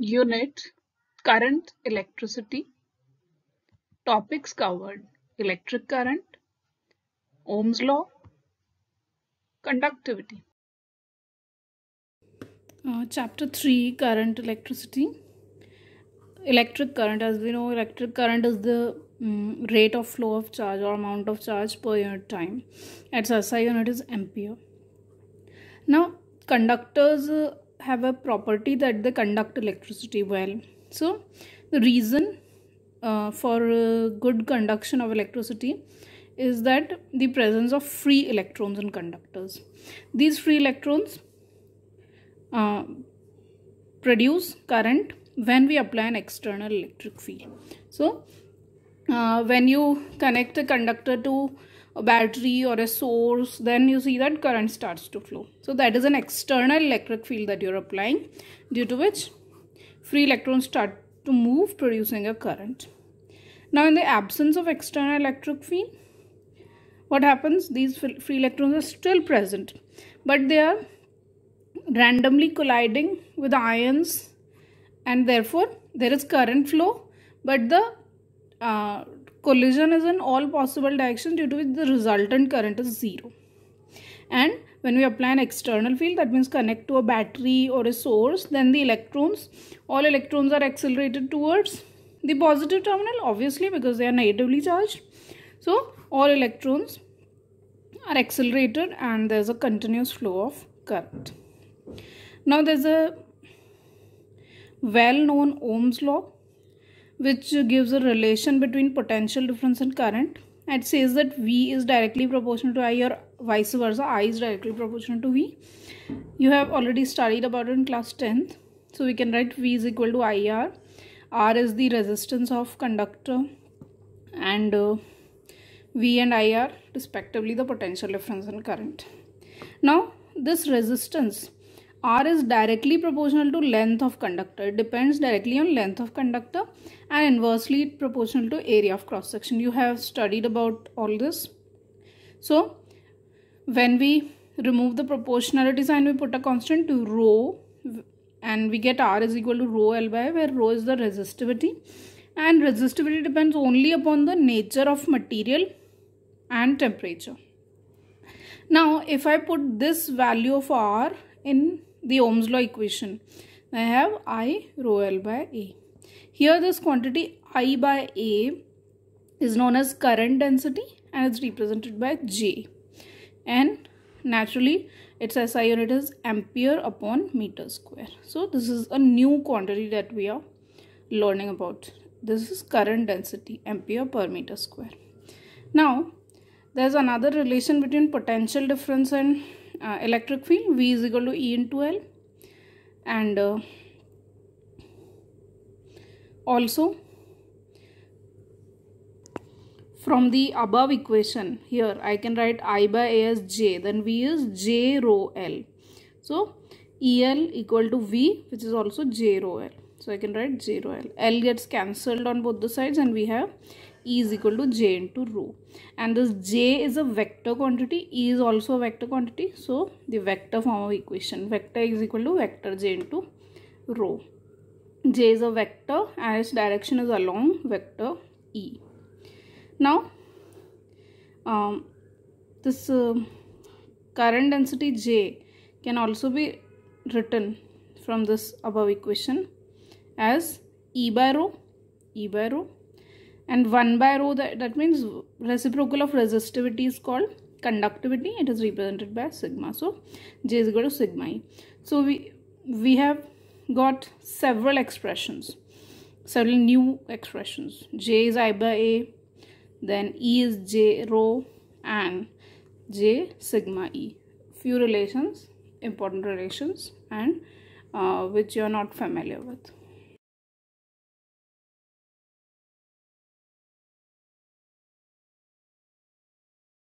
unit, current, electricity. Topics covered, electric current, Ohm's law, conductivity. Uh, chapter 3 current electricity electric current as we know electric current is the um, rate of flow of charge or amount of charge per unit time its SI unit is ampere now conductors uh, have a property that they conduct electricity well so the reason uh, for uh, good conduction of electricity is that the presence of free electrons in conductors these free electrons uh, produce current when we apply an external electric field so uh, when you connect a conductor to a battery or a source then you see that current starts to flow so that is an external electric field that you're applying due to which free electrons start to move producing a current now in the absence of external electric field what happens these free electrons are still present but they are randomly colliding with ions and therefore there is current flow but the uh, collision is in all possible directions due to which the resultant current is zero and when we apply an external field that means connect to a battery or a source then the electrons all electrons are accelerated towards the positive terminal obviously because they are negatively charged so all electrons are accelerated and there's a continuous flow of current now there's a well known ohm's law which gives a relation between potential difference and current it says that V is directly proportional to I or vice versa I is directly proportional to V you have already studied about it in class 10th so we can write V is equal to IR R is the resistance of conductor and uh, V and I are respectively the potential difference and current now this resistance R is directly proportional to length of conductor. It depends directly on length of conductor and inversely proportional to area of cross section. You have studied about all this. So when we remove the proportionality sign, we put a constant to rho and we get R is equal to rho L by where rho is the resistivity and resistivity depends only upon the nature of material and temperature. Now if I put this value of R in the Ohm's law equation. I have I rho L by A. Here this quantity I by A is known as current density and it's represented by J. And naturally its SI unit is ampere upon meter square. So this is a new quantity that we are learning about. This is current density ampere per meter square. Now there's another relation between potential difference and uh, electric field v is equal to e into l and uh, also from the above equation here I can write I by A as J then V is J rho L so EL equal to V which is also J rho L so I can write J rho L L gets cancelled on both the sides and we have E is equal to J into rho. And this J is a vector quantity, E is also a vector quantity. So the vector form of equation, vector is equal to vector J into rho. J is a vector and its direction is along vector E. Now, um, this uh, current density J can also be written from this above equation as E by rho, E by rho and 1 by rho that, that means reciprocal of resistivity is called conductivity it is represented by sigma so j is equal to sigma e so we we have got several expressions several new expressions j is i by a then e is j rho and j sigma e few relations important relations and uh, which you are not familiar with